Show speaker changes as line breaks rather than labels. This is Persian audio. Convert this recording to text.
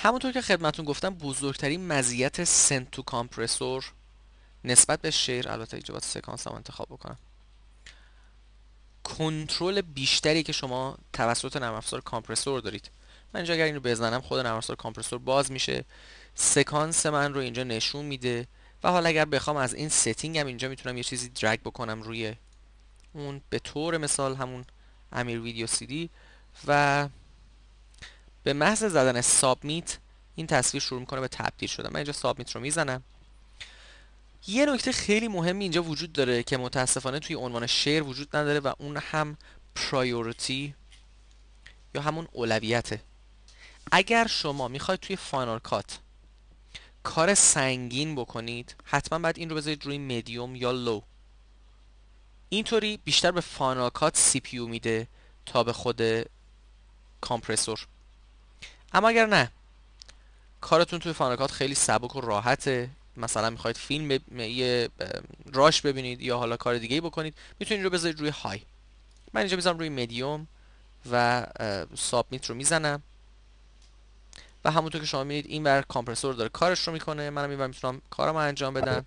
همونطور که خدمتون گفتم بزرگترین مزیت سنتو تو کامپرسور نسبت به شیر البته اینجا باید سکانس هم انتخاب بکنم کنترل بیشتری که شما توسط نرم افزار کامپرسور دارید من اینجا اگر این رو بزنم خود نرم افزار کامپرسور باز میشه سکانس من رو اینجا نشون میده و حالا اگر بخوام از این ستینگ هم اینجا میتونم یه چیزی درگ بکنم روی اون به طور مثال همون امیر ویدیو سی دی و به محض زدن سابمیت این تصویر شروع میکنه به تبدیل شدن من اینجا سابمیت رو میزنم یه نکته خیلی مهمی اینجا وجود داره که متاسفانه توی عنوان شعر وجود نداره و اون هم پرایورتی یا همون اولویته اگر شما میخواید توی فانال کات کار سنگین بکنید حتما باید این رو بذارید روی مدیوم یا لو اینطوری بیشتر به فانال کات سی پیو میده تا به خود کامپرسور اما اگر نه کارتون توی فانکات خیلی سبک و راحته مثلا میخواید فیلم ب... یه راش ببینید یا حالا کار دیگه بکنید میتونید رو بذارید روی های من اینجا میذارم روی مدیوم و سابمیت رو میزنم و همونطور که شما میدید این بر کامپرسور داره کارش رو میکنه منم بر میتونم کارم رو انجام بدم